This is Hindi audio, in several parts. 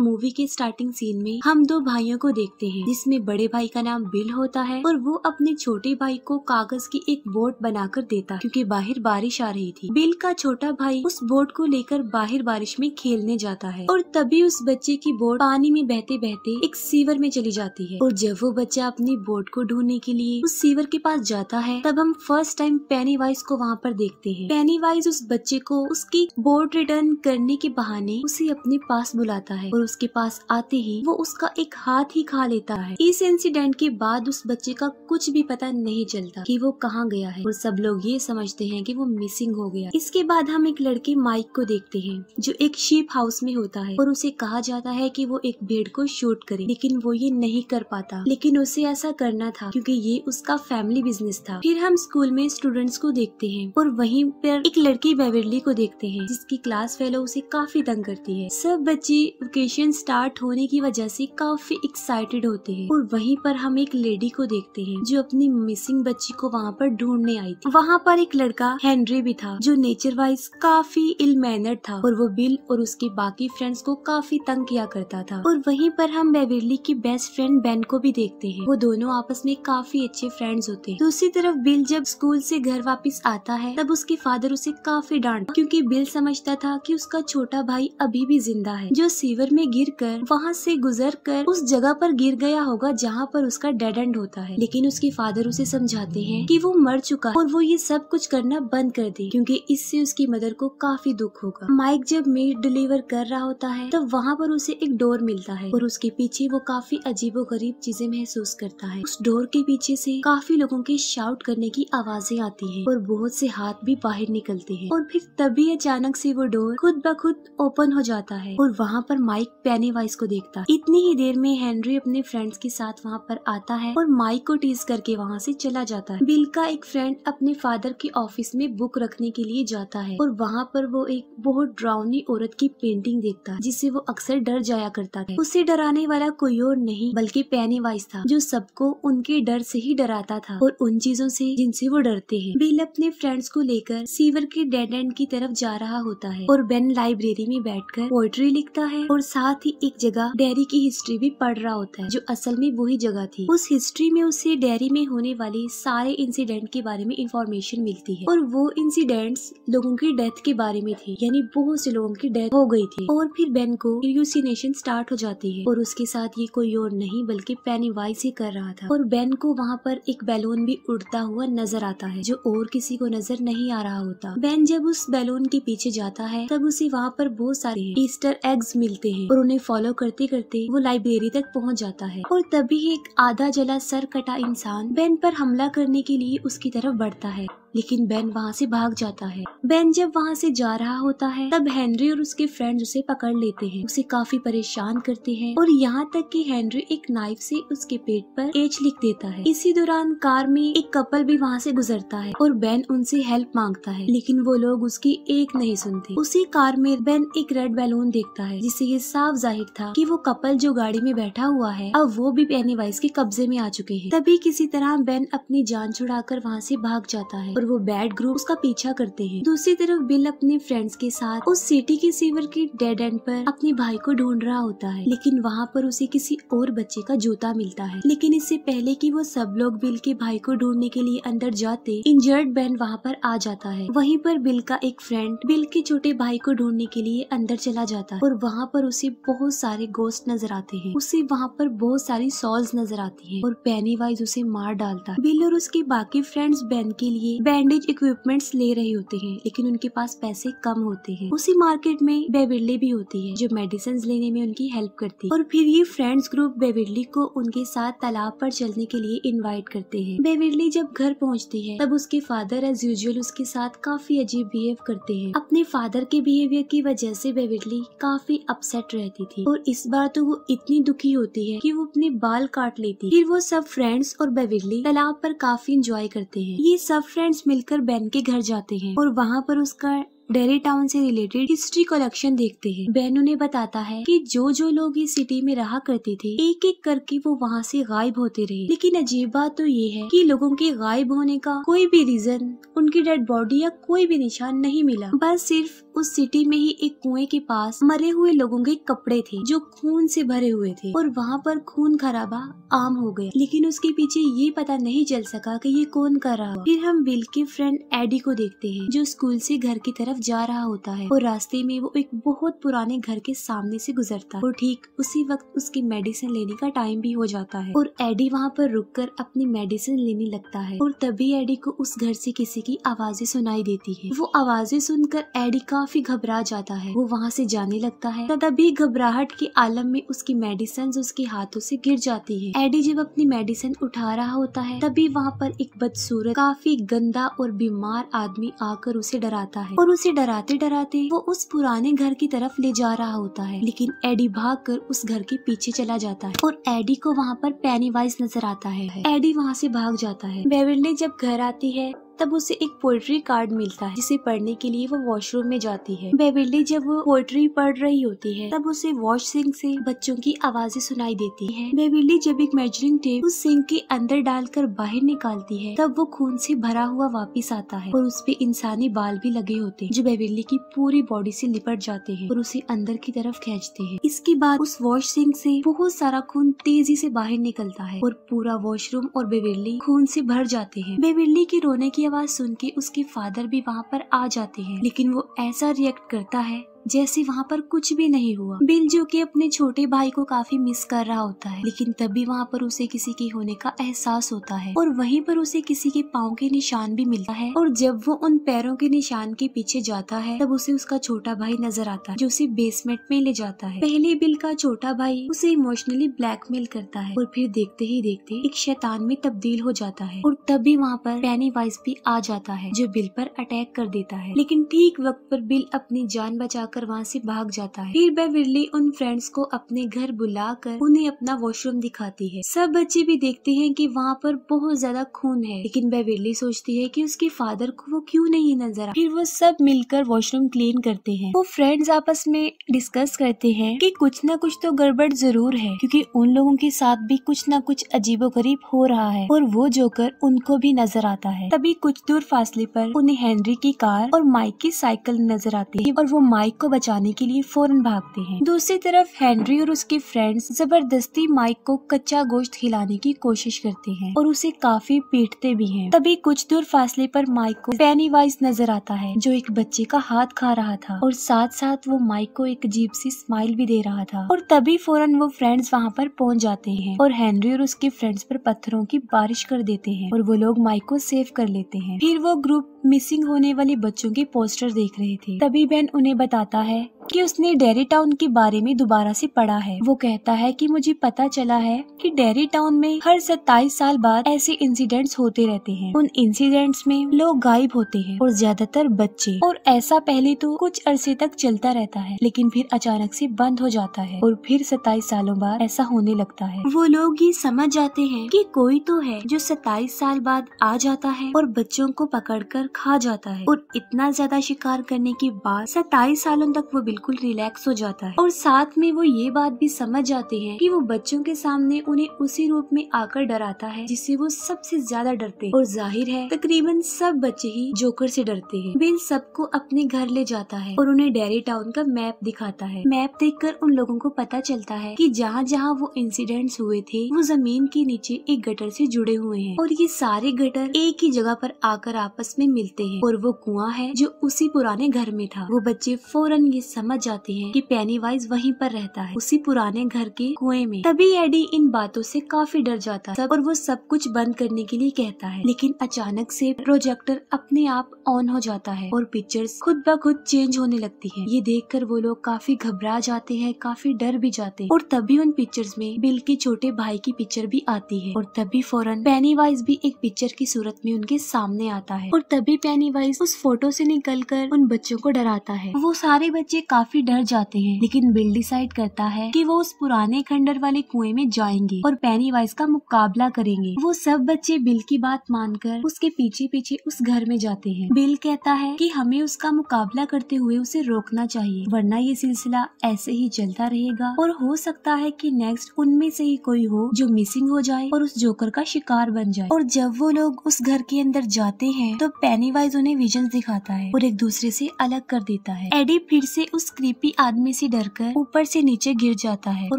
मूवी के स्टार्टिंग सीन में हम दो भाइयों को देखते हैं जिसमें बड़े भाई का नाम बिल होता है और वो अपने छोटे भाई को कागज की एक बोट बनाकर देता क्योंकि बाहर बारिश आ रही थी बिल का छोटा भाई उस बोट को लेकर बाहर बारिश में खेलने जाता है और तभी उस बच्चे की बोट पानी में बहते बहते एक सीवर में चली जाती है और जब वो बच्चा अपनी बोट को ढूंढने के लिए उस सीवर के पास जाता है तब हम फर्स्ट टाइम पेनी वाइज को वहाँ पर देखते हैं पेनी वाइज उस बच्चे को उसकी बोट रिटर्न करने के बहाने उसे अपने पास बुलाता है और उसके पास आते ही वो उसका एक हाथ ही खा लेता है इस इंसिडेंट के बाद उस बच्चे का कुछ भी पता नहीं चलता कि वो कहाँ गया है और सब लोग ये समझते हैं कि वो मिसिंग हो गया इसके बाद हम एक लड़के माइक को देखते हैं जो एक शीप हाउस में होता है और उसे कहा जाता है कि वो एक भेड़ को शूट करे लेकिन वो ये नहीं कर पाता लेकिन उसे ऐसा करना था क्योंकि ये उसका फैमिली बिजनेस था फिर हम स्कूल में स्टूडेंट्स को देखते हैं और वहीं पर एक लड़की बेवरली को देखते हैं जिसकी क्लास फेलो उसे काफी तंग करती है सब बच्चे वोकेशन मिशन स्टार्ट होने की वजह से काफी एक्साइटेड होते हैं और वहीं पर हम एक लेडी को देखते हैं जो अपनी मिसिंग बच्ची को वहाँ पर ढूंढने आई थी वहाँ पर एक लड़का हेनरी भी था जो नेचर वाइज काफी इल मैनर था और वो बिल और उसके बाकी फ्रेंड्स को काफी तंग किया करता था और वहीं पर हम बेवरली की बेस्ट फ्रेंड बेन को भी देखते हैं वो दोनों आपस में काफी अच्छे फ्रेंड्स होते हैं दूसरी तरफ बिल जब स्कूल से घर वापस आता है तब उसके फादर उसे काफी डांट क्योंकि बिल समझता था कि उसका छोटा भाई अभी भी जिंदा है जो सीवर में में गिरकर वहाँ से गुजरकर उस जगह पर गिर गया होगा जहाँ पर उसका डेड एंड होता है लेकिन उसके फादर उसे समझाते हैं कि वो मर चुका और वो ये सब कुछ करना बंद कर दे क्योंकि इससे उसकी मदर को काफी दुख होगा माइक जब मीट डिलीवर कर रहा होता है तब वहाँ पर उसे एक डोर मिलता है और उसके पीछे वो काफी अजीबो गरीब चीजें महसूस करता है उस डोर के पीछे से काफी लोगों के शाउट करने की आवाजें आती हैं और बहुत से हाथ भी बाहर निकलते हैं और फिर तभी अचानक से वो डोर खुद ब खुद ओपन हो जाता है और वहाँ पर माइक वाइस को देखता इतनी ही देर में हेनरी अपने फ्रेंड्स के साथ वहाँ पर आता है और माइक को टीज करके वहाँ से चला जाता है बिल का एक फ्रेंड अपने फादर के ऑफिस में बुक रखने के लिए जाता है और वहाँ पर वो एक बहुत ड्राउनी औरत की पेंटिंग देखता है जिससे वो अक्सर डर जाया करता है उसे डराने वाला कोई और नहीं बल्कि वाइस था जो सबको उनके डर से ही डराता था और उन चीजों से जिनसे वो डरते हैं बिल अपने फ्रेंड्स को लेकर सीवर के डेड एंड की तरफ जा रहा होता है और बेन लाइब्रेरी में बैठकर पोएट्री लिखता है और साथ ही एक जगह डेयरी की हिस्ट्री भी पढ़ रहा होता है जो असल में वही जगह थी उस हिस्ट्री में उसे डेयरी में होने वाले सारे इंसिडेंट के बारे में इंफॉर्मेशन मिलती है और वो इंसिडेंट्स लोगों की डेथ के बारे में थे यानी बहुत से लोगों की डेथ हो गई थी और फिर बेन को एल्यूसिनेशन स्टार्ट हो जाती है और उसके साथ ये कोई और नहीं बल्कि पैनीवाइज ही कर रहा था और बेन को वहाँ पर एक बैलून भी उड़ता हुआ नजर आता है जो और किसी को नजर नहीं आ रहा होता बेन जब उस बैलून के पीछे जाता है तब उसे वहाँ पर बहुत सारे ईस्टर एग्स मिलते हैं और उन्हें फॉलो करते करते वो लाइब्रेरी तक पहुंच जाता है और तभी एक आधा जला सर कटा इंसान बेन पर हमला करने के लिए उसकी तरफ बढ़ता है लेकिन बेन वहाँ से भाग जाता है बेन जब वहाँ से जा रहा होता है तब हेनरी और उसके फ्रेंड उसे पकड़ लेते हैं उसे काफी परेशान करते हैं और यहाँ तक कि हेनरी एक नाइफ से उसके पेट पर एच लिख देता है इसी दौरान कार में एक कपल भी वहाँ से गुजरता है और बेन उनसे हेल्प मांगता है लेकिन वो लोग उसकी एक नहीं सुनते उसी कार में बेन एक रेड बैलून देखता है जिससे ये साफ जाहिर था की वो कपल जो गाड़ी में बैठा हुआ है अब वो भी पेनी वाइस के कब्जे में आ चुके हैं तभी किसी तरह बेन अपनी जान कर वहाँ से भाग जाता है पर वो बैड ग्रुप उसका पीछा करते हैं दूसरी तरफ बिल अपने फ्रेंड्स के साथ उस सिटी के सीवर के डेड एंड पर अपने भाई को ढूंढ रहा होता है लेकिन वहाँ पर उसे किसी और बच्चे का जूता मिलता है लेकिन इससे पहले कि वो सब लोग बिल के भाई को ढूंढने के लिए अंदर जाते इंजर्ड बैन वहाँ पर आ जाता है वही पर बिल का एक फ्रेंड बिल के छोटे भाई को ढूंढने के लिए अंदर चला जाता है और वहाँ पर उसे बहुत सारे गोस्ट नजर आते हैं उसे वहाँ पर बहुत सारी सॉल्स नजर आती है और पैनी वाइज उसे मार डालता है बिल और उसके बाकी फ्रेंड्स बैन के लिए बैंडेज इक्विपमेंट्स ले रहे होते हैं लेकिन उनके पास पैसे कम होते हैं उसी मार्केट में बेबिडली भी होती है जो मेडिसिन लेने में उनकी हेल्प करती है और फिर ये फ्रेंड्स ग्रुप बेबिडली को उनके साथ तालाब पर चलने के लिए इन्वाइट करते हैं बेबिडली जब घर पहुँचती है तब उसके फादर एज यूजल उसके साथ काफी अजीब बिहेव करते हैं अपने फादर के बिहेवियर की वजह से बेबिडली काफी अपसेट रहती थी और इस बार तो वो इतनी दुखी होती है की वो अपने बाल काट लेती फिर वो सब फ्रेंड्स और बेबिडली तालाब पर काफी इंजॉय करते हैं ये सब फ्रेंड्स मिलकर बैन के घर जाते हैं और वहाँ पर उसका डेरी टाउन से रिलेटेड हिस्ट्री कलेक्शन देखते हैं बहनों उन्हें बताता है कि जो जो लोग इस सिटी में रहा करते थे एक एक करके वो वहाँ से गायब होते रहे लेकिन अजीब बात तो ये है कि लोगों के गायब होने का कोई भी रीजन उनकी डेड बॉडी या कोई भी निशान नहीं मिला बस सिर्फ उस सिटी में ही एक कुएं के पास मरे हुए लोगों के कपड़े थे जो खून से भरे हुए थे और वहाँ पर खून खराबा आम हो गया लेकिन उसके पीछे ये पता नहीं चल सका कि ये कौन कर रहा फिर हम बिल के फ्रेंड एडी को देखते हैं जो स्कूल से घर की तरफ जा रहा होता है और रास्ते में वो एक बहुत पुराने घर के सामने से गुजरता है और ठीक उसी वक्त उसकी मेडिसिन लेने का टाइम भी हो जाता है और एडी वहाँ पर रुक कर अपनी मेडिसिन लेने लगता है और तभी एडी को उस घर से किसी की आवाजें सुनाई देती है वो आवाजें सुनकर एडी काफी घबरा जाता है वो वहाँ से जाने लगता है तभी घबराहट के आलम में उसकी मेडिसिन उसके हाथों से गिर जाती है एडी जब अपनी मेडिसिन उठा रहा होता है तभी वहाँ पर एक बदसूरत काफी गंदा और बीमार आदमी आकर उसे डराता है और उसे उसे डराते डराते वो उस पुराने घर की तरफ ले जा रहा होता है लेकिन एडी भाग कर उस घर के पीछे चला जाता है और एडी को वहाँ पर पैनीवाइज नजर आता है एडी वहाँ से भाग जाता है बेवरली जब घर आती है तब उसे एक पोइट्री कार्ड मिलता है जिसे पढ़ने के लिए वो वॉशरूम में जाती है बेबिली जब वो पोइट्री पढ़ रही होती है तब उसे वॉश सिंह से बच्चों की आवाजें सुनाई देती है बेबिली जब एक मेजरिंग टेप उस सिंह के अंदर डालकर बाहर निकालती है तब वो खून से भरा हुआ वापिस आता है और उसपे इंसानी बाल भी लगे होते हैं जो बेबिली की पूरी बॉडी से लिपट जाते हैं और उसे अंदर की तरफ खींचते हैं इसके बाद उस वॉश सिंह से बहुत सारा खून तेजी से बाहर निकलता है और पूरा वॉशरूम और बेबिली खून से भर जाते हैं बेबिली के रोने की आवाज़ सुन के उसके फादर भी वहाँ पर आ जाते हैं लेकिन वो ऐसा रिएक्ट करता है जैसे वहाँ पर कुछ भी नहीं हुआ बिल जो की अपने छोटे भाई को काफी मिस कर रहा होता है लेकिन तब भी वहाँ पर उसे किसी के होने का एहसास होता है और वहीं पर उसे किसी के पाँव के निशान भी मिलता है और जब वो उन पैरों के निशान के पीछे जाता है तब उसे उसका छोटा भाई नजर आता है जो उसे बेसमेंट में ले जाता है पहले बिल का छोटा भाई उसे इमोशनली ब्लैकमेल करता है और फिर देखते ही देखते एक शैतान में तब्दील हो जाता है और तब भी वहाँ पर पैनी वाइस भी आ जाता है जो बिल पर अटैक कर देता है लेकिन ठीक वक्त पर बिल अपनी जान बचा कर वहाँ से भाग जाता है फिर बेविरली उन फ्रेंड्स को अपने घर बुलाकर उन्हें अपना वॉशरूम दिखाती है सब बच्चे भी देखते हैं कि वहाँ पर बहुत ज्यादा खून है लेकिन बेविरली सोचती है कि उसके फादर को वो क्यों नहीं नजर आ फिर वो सब मिलकर वॉशरूम क्लीन करते हैं वो फ्रेंड्स आपस में डिस्कस करते हैं कि कुछ ना कुछ तो गड़बड़ जरूर है क्योंकि उन लोगों के साथ भी कुछ ना कुछ अजीबो गरीब हो रहा है और वो जोकर उनको भी नजर आता है तभी कुछ दूर फासले पर उन्हें हेनरी की कार और माइक की साइकिल नजर आती है और वो माइक को बचाने के लिए फौरन भागते हैं दूसरी तरफ हेनरी और उसके फ्रेंड्स जबरदस्ती माइक को कच्चा गोश्त खिलाने की कोशिश करते हैं और उसे काफी पीटते भी हैं। तभी कुछ दूर फासले पर माइक को पैनी वाइज नजर आता है जो एक बच्चे का हाथ खा रहा था और साथ साथ वो माइक को एक अजीब सी स्माइल भी दे रहा था और तभी फौरन वो फ्रेंड्स वहाँ पर पहुँच जाते हैं और हेनरी और उसके फ्रेंड्स पर पत्थरों की बारिश कर देते हैं और वो लोग माइक को सेव कर लेते हैं फिर वो ग्रुप मिसिंग होने वाले बच्चों के पोस्टर देख रहे थे तभी बहन उन्हें बताता है कि उसने डेरी टाउन के बारे में दोबारा से पढ़ा है वो कहता है कि मुझे पता चला है कि डेरी टाउन में हर 27 साल बाद ऐसे इंसिडेंट्स होते रहते हैं उन इंसिडेंट्स में लोग गायब होते हैं और ज्यादातर बच्चे और ऐसा पहले तो कुछ अरसे तक चलता रहता है लेकिन फिर अचानक से बंद हो जाता है और फिर सताईस सालों बाद ऐसा होने लगता है वो लोग ये समझ जाते हैं कि कोई तो है जो सताईस साल बाद आ जाता है और बच्चों को पकड़ कर खा जाता है और इतना ज्यादा शिकार करने के बाद सताईस सालों तक वो बिल्कुल बिल्कुल रिलैक्स हो जाता है और साथ में वो ये बात भी समझ जाते हैं कि वो बच्चों के सामने उन्हें उसी रूप में आकर डराता है जिससे वो सबसे ज्यादा डरते हैं और जाहिर है तकरीबन सब बच्चे ही जोकर से डरते हैं बिल सबको अपने घर ले जाता है और उन्हें डेरी टाउन का मैप दिखाता है मैप कर उन लोगों को पता चलता है की जहाँ जहाँ वो इंसिडेंट हुए थे वो जमीन के नीचे एक गटर से जुड़े हुए हैं और ये सारे गटर एक ही जगह पर आकर आपस में मिलते हैं और वो कुआं है जो उसी पुराने घर में था वो बच्चे फौरन ये समझ जाती है कि पेनीवाइज वहीं पर रहता है उसी पुराने घर के कुएं में तभी एडी इन बातों से काफी डर जाता है और वो सब कुछ बंद करने के लिए कहता है लेकिन अचानक से प्रोजेक्टर अपने आप ऑन हो जाता है और पिक्चर्स खुद ब खुद चेंज होने लगती है ये देख कर वो लोग काफी घबरा जाते हैं काफी डर भी जाते हैं और तभी उन पिक्चर्स में बिल के छोटे भाई की पिक्चर भी आती है और तभी फौरन पैनीवाइज भी एक पिक्चर की सूरत में उनके सामने आता है और तभी पेनीवाइज उस फोटो से निकल कर उन बच्चों को डराता है वो सारे बच्चे काफी डर जाते हैं लेकिन बिल डिसाइड करता है कि वो उस पुराने खंडर वाले कुएं में जाएंगे और पैनी वाइस का मुकाबला करेंगे वो सब बच्चे बिल की बात मानकर उसके पीछे पीछे उस घर में जाते हैं बिल कहता है कि हमें उसका मुकाबला करते हुए उसे रोकना चाहिए वरना ये सिलसिला ऐसे ही चलता रहेगा और हो सकता है कि नेक्स्ट उनमें से ही कोई हो जो मिसिंग हो जाए और उस जोकर का शिकार बन जाए और जब वो लोग उस घर के अंदर जाते हैं तो पैनी वाइज उन्हें विजन दिखाता है और एक दूसरे से अलग कर देता है एडी फिर से उस उस क्रीपी आदमी से डरकर ऊपर से नीचे गिर जाता है और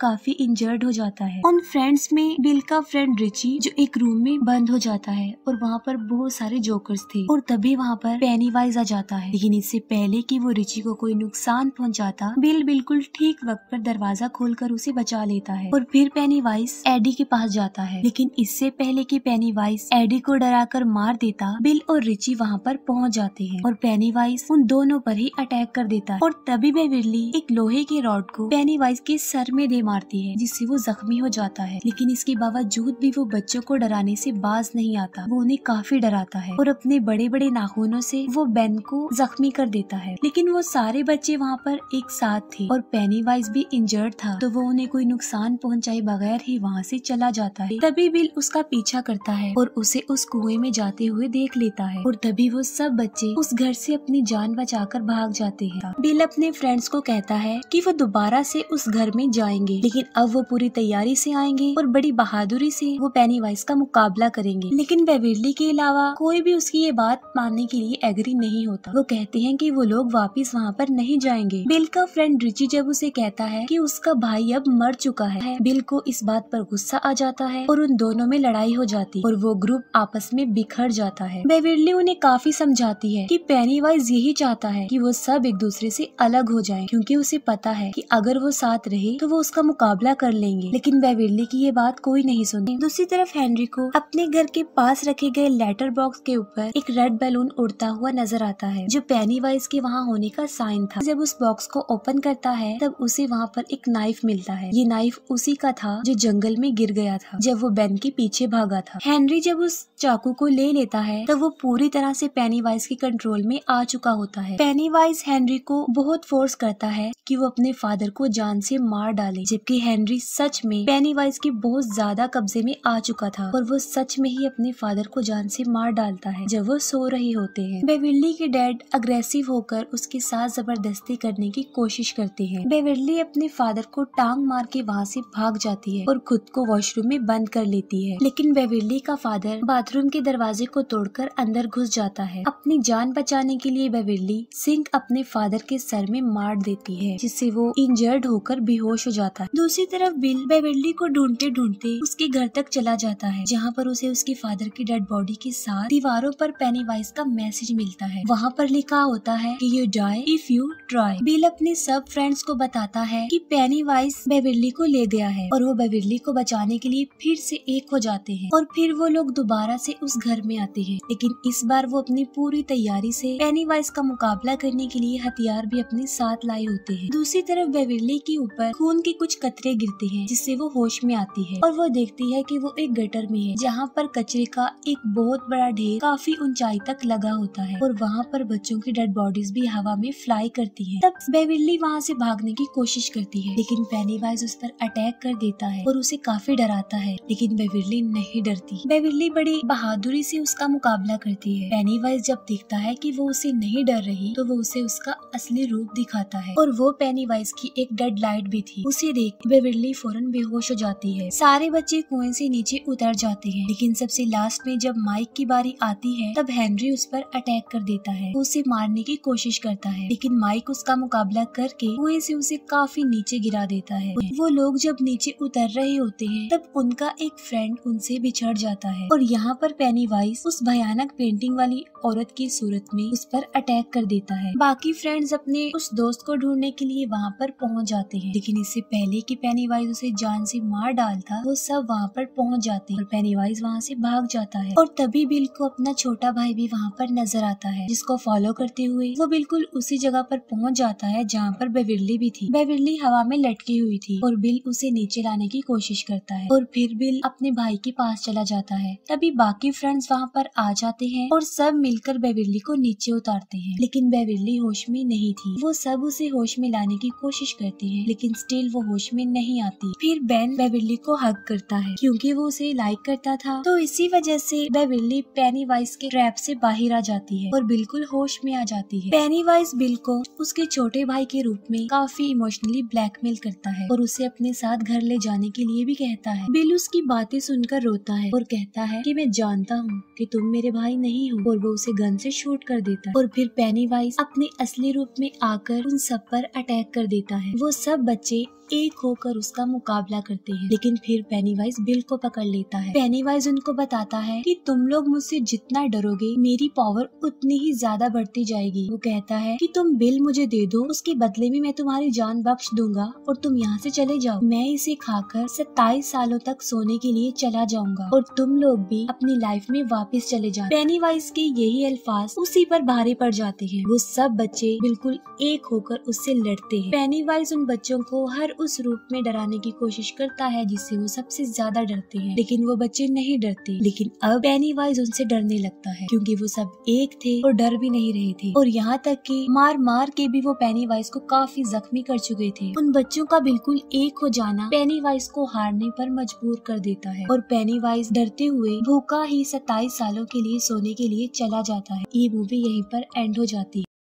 काफी इंजर्ड हो जाता है उन फ्रेंड्स में बिल का फ्रेंड रिची जो एक रूम में बंद हो जाता है और वहाँ पर बहुत सारे जोकर्स थे और तभी वहाँ पर पैनी वाइज आ जाता है लेकिन इससे पहले की वो रिची को कोई नुकसान पहुँचाता बिल बिल्कुल ठीक वक्त पर दरवाजा खोल उसे बचा लेता है और फिर पैनी वाइस एडी के पास जाता है लेकिन इससे पहले की पैनी वाइस एडी को कर मार देता बिल और रिची वहाँ पर पहुँच जाते हैं और पैनी वाइस उन दोनों पर ही अटैक कर देता है और तब तभी वह बिरली एक लोहे के रॉड को पैनी वाइज के सर में दे मारती है जिससे वो जख्मी हो जाता है लेकिन इसके बावजूद भी वो बच्चों को डराने से बाज नहीं आता वो उन्हें काफी डराता है और अपने बड़े बड़े नाखूनों से वो बैन को जख्मी कर देता है लेकिन वो सारे बच्चे वहाँ पर एक साथ थे और पैनी वाइज भी इंजर्ड था तो वो उन्हें कोई नुकसान पहुँचाए बगैर ही वहाँ से चला जाता है तभी बिल उसका पीछा करता है और उसे उस कुएं में जाते हुए देख लेता है और तभी वो सब बच्चे उस घर से अपनी जान बचाकर भाग जाते हैं बिल अपने फ्रेंड्स को कहता है कि वो दोबारा से उस घर में जाएंगे लेकिन अब वो पूरी तैयारी से आएंगे और बड़ी बहादुरी से वो पैनी वाइस का मुकाबला करेंगे लेकिन बेविरली के अलावा कोई भी उसकी ये बात मानने के लिए एग्री नहीं होता वो कहते हैं कि वो लोग वापस वहाँ पर नहीं जाएंगे बिल का फ्रेंड रिची जब उसे कहता है कि उसका भाई अब मर चुका है बिल को इस बात पर गुस्सा आ जाता है और उन दोनों में लड़ाई हो जाती और वो ग्रुप आपस में बिखर जाता है बेविरली उन्हें काफी समझाती है कि पैनी वाइज यही चाहता है कि वो सब एक दूसरे से अलग अलग हो जाए क्योंकि उसे पता है कि अगर वो साथ रहे तो वो उसका मुकाबला कर लेंगे लेकिन बेविरली की ये बात कोई नहीं सुनती दूसरी तरफ हेनरी को अपने घर के पास रखे गए लेटर बॉक्स के ऊपर एक रेड बैलून उड़ता हुआ नजर आता है जो पैनी वाइज के वहाँ होने का साइन था जब उस बॉक्स को ओपन करता है तब उसे वहाँ पर एक नाइफ मिलता है ये नाइफ उसी का था जो जंगल में गिर गया था जब वो बैन के पीछे भागा था हेनरी जब उस चाकू को ले लेता है तब वो पूरी तरह से पैनी वाइज के कंट्रोल में आ चुका होता है पैनी वाइज हेनरी को बहुत फोर्स करता है कि वो अपने फादर को जान से मार डाले जबकि हेनरी सच में पेनीवाइज के बहुत ज्यादा कब्जे में आ चुका था और वो सच में ही अपने फादर को जान से मार डालता है जब वो सो रहे होते हैं बेविली के डैड अग्रेसिव होकर उसके साथ जबरदस्ती करने की कोशिश करते हैं बेविली अपने फादर को टांग मार के वहाँ से भाग जाती है और खुद को वॉशरूम में बंद कर लेती है लेकिन बेविली का फादर बाथरूम के दरवाजे को तोड़कर अंदर घुस जाता है अपनी जान बचाने के लिए बेविली सिंह अपने फादर के सर में मार देती है जिससे वो इंजर्ड होकर बेहोश हो जाता है दूसरी तरफ बिल बेवेडली को ढूंढते ढूंढते उसके घर तक चला जाता है जहाँ पर उसे उसके फादर की डेड बॉडी के साथ दीवारों पर पेनीवाइज का मैसेज मिलता है वहाँ पर लिखा होता है की you die if you try बिल अपने सब फ्रेंड्स को बताता है की पेनीवाइस बेवेडली को ले गया है और वो बेवेडली को बचाने के लिए फिर से एक हो जाते हैं और फिर वो लोग दोबारा से उस घर में आते हैं लेकिन इस बार वो अपनी पूरी तैयारी से पेनीवाइज का मुकाबला करने के लिए हथियार भी अपने अपने साथ लाए होते हैं दूसरी तरफ बेविली के ऊपर खून के कुछ कतरे गिरते हैं जिससे वो होश में आती है और वो देखती है कि वो एक गटर में है जहाँ पर कचरे का एक बहुत बड़ा ढेर काफी ऊंचाई तक लगा होता है और वहाँ पर बच्चों की डेड बॉडीज भी हवा में फ्लाई करती है तब बेविली वहाँ से भागने की कोशिश करती है लेकिन पैनीवाइज उस पर अटैक कर देता है और उसे काफी डराता है लेकिन बेवरली नहीं डरती बेविली बड़ी बहादुरी से उसका मुकाबला करती है पैनीवाइज जब देखता है कि वो उसे नहीं डर रही तो वो उसे उसका असली रूप दिखाता है और वो पेनीवाइज की एक डेड लाइट भी थी उसे देख बेवरली फौरन बेहोश हो जाती है सारे बच्चे कुएं से नीचे उतर जाते हैं लेकिन सबसे लास्ट में जब माइक की बारी आती है तब हेनरी उस पर अटैक कर देता है उसे मारने की कोशिश करता है लेकिन माइक उसका मुकाबला करके कुएं से उसे काफी नीचे गिरा देता है वो लोग जब नीचे उतर रहे होते हैं तब उनका एक फ्रेंड उनसे बिछड़ जाता है और यहाँ पर पेनीवाइज उस भयानक पेंटिंग वाली औरत की सूरत में उस पर अटैक कर देता है बाकी फ्रेंड्स अपने उस दोस्त को ढूंढने के लिए वहाँ पर पहुँच जाते हैं लेकिन इससे पहले कि पेनीवाइज उसे जान से मार डालता वो सब वहाँ पर पहुँच जाते हैं पेनीवाइज वहाँ से भाग जाता है और तभी बिल को अपना छोटा भाई भी वहाँ पर नजर आता है जिसको फॉलो करते हुए वो बिल्कुल उसी जगह पर पहुँच जाता है जहाँ पर बेविरली भी थी बेविरली हवा में लटकी हुई थी और बिल उसे नीचे लाने की कोशिश करता है और फिर बिल अपने भाई के पास चला जाता है तभी बाकी फ्रेंड्स वहाँ पर आ जाते हैं और सब मिलकर बेविरली को नीचे उतारते हैं लेकिन बेविरली होश में नहीं थी वो सब उसे होश में लाने की कोशिश करती है लेकिन स्टिल वो होश में नहीं आती फिर बैन बेबिली को हक करता है क्योंकि वो उसे लाइक करता था तो इसी वजह से बेबिल्ली पेनी वाइस के ट्रैप से बाहर आ जाती है और बिल्कुल होश में आ जाती है पेनी वाइस बिल को उसके छोटे भाई के रूप में काफी इमोशनली ब्लैकमेल करता है और उसे अपने साथ घर ले जाने के लिए भी कहता है बिल उसकी बातें सुनकर रोता है और कहता है की मैं जानता हूँ की तुम मेरे भाई नहीं हो और वो उसे गन से शूट कर देता है और फिर पेनी वाइस अपने असली रूप में आग आकर उन सब पर अटैक कर देता है वो सब बच्चे एक होकर उसका मुकाबला करते हैं लेकिन फिर पेनीवाइज बिल को पकड़ लेता है पेनीवाइज उनको बताता है कि तुम लोग मुझसे जितना डरोगे मेरी पावर उतनी ही ज्यादा बढ़ती जाएगी वो कहता है कि तुम बिल मुझे दे दो उसके बदले में मैं तुम्हारी जान बख्श दूंगा और तुम यहाँ से चले जाओ मैं इसे खाकर सत्ताईस सालों तक सोने के लिए चला जाऊंगा और तुम लोग भी अपनी लाइफ में वापिस चले जाओ पेनीवाइज के यही अल्फाज उसी पर भारी पड़ जाते हैं वो सब बच्चे बिल्कुल एक होकर उससे लड़ते हैं पैनीवाइज उन बच्चों को हर उस रूप में डराने की कोशिश करता है जिससे वो सबसे ज्यादा डरते हैं लेकिन वो बच्चे नहीं डरते लेकिन अब पैनीवाइज उनसे डरने लगता है क्योंकि वो सब एक थे और डर भी नहीं रहे थे और यहाँ तक कि मार मार के भी वो वाइज को काफी जख्मी कर चुके थे उन बच्चों का बिल्कुल एक हो जाना वाइज को हारने पर मजबूर कर देता है और वाइज डरते हुए भूखा ही सत्ताईस सालों के लिए सोने के लिए चला जाता है ये मूवी यहीं पर एंड हो जाती है